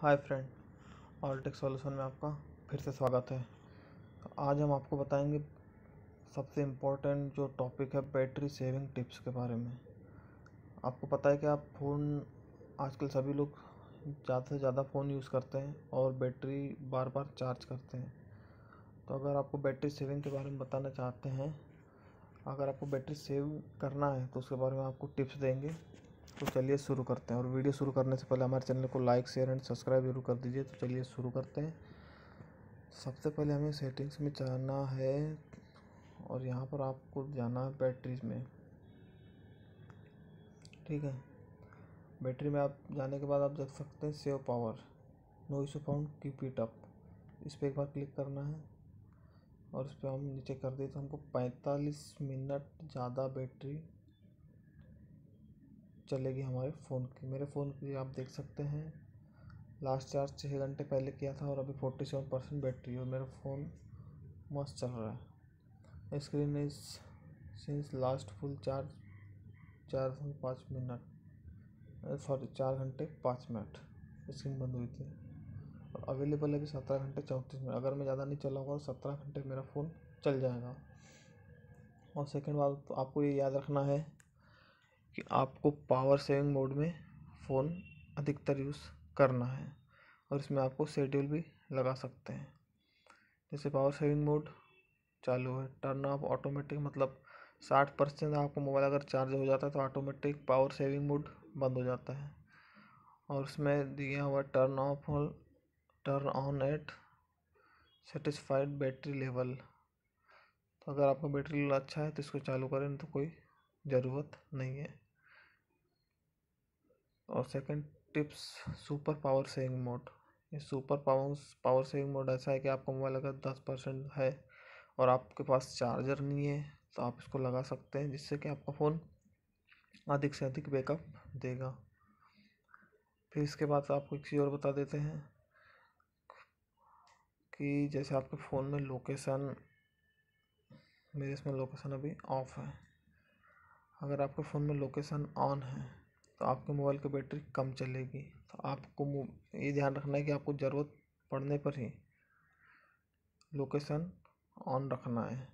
hi friend ऑल्टिक solution में आपका फिर से स्वागत है तो आज हम आपको बताएंगे सबसे इम्पोर्टेंट जो टॉपिक है बैटरी सेविंग टिप्स के बारे में आपको पता है कि आप फ़ोन आजकल सभी लोग ज़्यादा से ज़्यादा फ़ोन यूज़ करते हैं और बैटरी बार बार चार्ज करते हैं तो अगर आपको बैटरी सेविंग के बारे में बताना चाहते हैं अगर आपको बैटरी सेव करना है तो उसके बारे में आपको टिप्स देंगे तो चलिए शुरू करते हैं और वीडियो शुरू करने से पहले हमारे चैनल को लाइक शेयर एंड सब्सक्राइब जरूर कर दीजिए तो चलिए शुरू करते हैं सबसे पहले हमें सेटिंग्स में जाना है और यहाँ पर आपको जाना है बैटरीज में ठीक है बैटरी में आप जाने के बाद आप देख सकते हैं save power no issue found keep it up इस पर एक बार क्लिक करना है और इस पर हम नीचे कर दिए तो हमको पैंतालीस मिनट ज़्यादा बैटरी चलेगी हमारे फ़ोन की मेरे फ़ोन की आप देख सकते हैं लास्ट चार्ज छः घंटे पहले किया था और अभी फोर्टी सेवन परसेंट बैटरी और मेरा फ़ोन मस्त चल रहा है screen is since last full charge चार पाँच मिनट सॉरी चार घंटे पाँच मिनट स्क्रीन बंद हुई थी और अवेलेबल है अभी सत्रह घंटे चौंतीस मिनट अगर मैं ज़्यादा नहीं चलाऊँगा तो सत्रह घंटे मेरा फ़ोन चल जाएगा और सेकेंड बात तो आपको ये याद रखना है कि आपको पावर सेविंग मोड में फ़ोन अधिकतर यूज़ करना है और इसमें आपको शेड्यूल भी लगा सकते हैं जैसे पावर सेविंग मोड चालू है टर्न ऑफ ऑटोमेटिक मतलब साठ परसेंट आपका मोबाइल अगर चार्ज हो जाता है तो ऑटोमेटिक पावर सेविंग मोड बंद हो जाता है और उसमें दिया हुआ turn off all turn on at satisfied battery level तो अगर आपका बैटरी लेवल अच्छा है तो इसको चालू करें तो कोई ज़रूरत नहीं है और second tips super power saving mode ये super power power saving mode ऐसा है कि आपका मोबाइल अगर दस परसेंट है और आपके पास चार्जर नहीं है तो आप इसको लगा सकते हैं जिससे कि आपका फ़ोन अधिक से अधिक बैकअप देगा फिर इसके बाद आपको एक चीज़ और बता देते हैं कि जैसे आपके फ़ोन में लोकेशन मेरे इसमें लोकेशन अभी ऑफ़ है अगर आपके फ़ोन में लोकेशन ऑन है तो आपके मोबाइल की बैटरी कम चलेगी तो आपको ये ध्यान रखना है कि आपको ज़रूरत पड़ने पर ही लोकेसन ऑन रखना है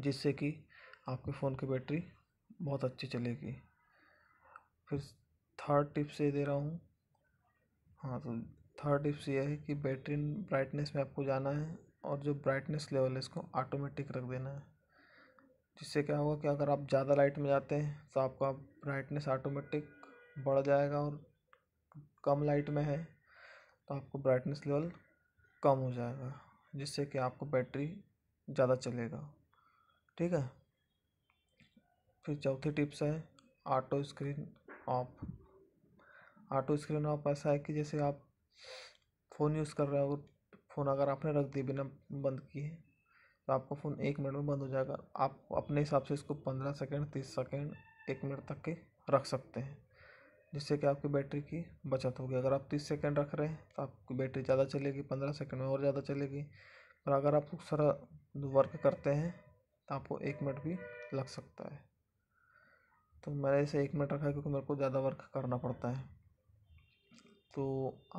जिससे कि आपके फ़ोन की बैटरी बहुत अच्छी चलेगी फिर थर्ड टिप्स ये दे रहा हूँ हाँ तो थर्ड टिप्स ये है कि बैटरी ब्राइटनेस में आपको जाना है और जो ब्राइटनेस लेवल है इसको ऑटोमेटिक रख देना है जिससे क्या होगा कि अगर आप ज़्यादा लाइट में जाते हैं तो आपका ब्राइटनेस ऑटोमेटिक बढ़ जाएगा और कम लाइट में है तो आपको ब्राइटनेस लेवल कम हो जाएगा जिससे कि आपको बैटरी ज़्यादा चलेगा ठीक है फिर चौथी टिप्स है auto screen off auto screen off ऐसा है कि जैसे आप फ़ोन यूज़ कर रहे हो फ़ोन अगर आपने रख दिया बिना बंद किए तो आपका फ़ोन एक मिनट में बंद हो जाएगा आप अपने हिसाब से इसको पंद्रह सेकेंड तीस सेकेंड एक मिनट तक के रख सकते हैं जिससे कि आपकी बैटरी की बचत होगी अगर आप तीस सेकेंड रख रहे हैं तो आपकी बैटरी ज़्यादा चलेगी पंद्रह सेकेंड में और ज़्यादा चलेगी और अगर आप सारा वर्क करते हैं तो आपको एक मिनट भी लग सकता है तो मैंने इसे एक मिनट रखा है क्योंकि मेरे को ज़्यादा वर्क करना पड़ता है तो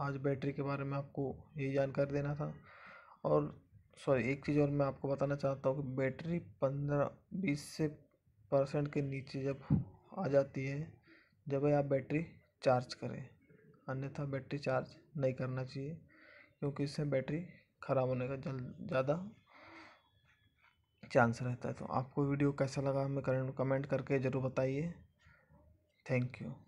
आज बैटरी के बारे में आपको यही जानकारी देना था और सॉरी एक चीज़ और मैं आपको बताना चाहता हूँ कि बैटरी पंद्रह बीस से परसेंट के नीचे जब आ जाती है जब आप बैटरी चार्ज करें अन्यथा बैटरी चार्ज नहीं करना चाहिए क्योंकि इससे बैटरी ख़राब होने का जल्द ज़्यादा चांस रहता है तो आपको वीडियो कैसा लगा हमें कमेंट करके ज़रूर बताइए थैंक यू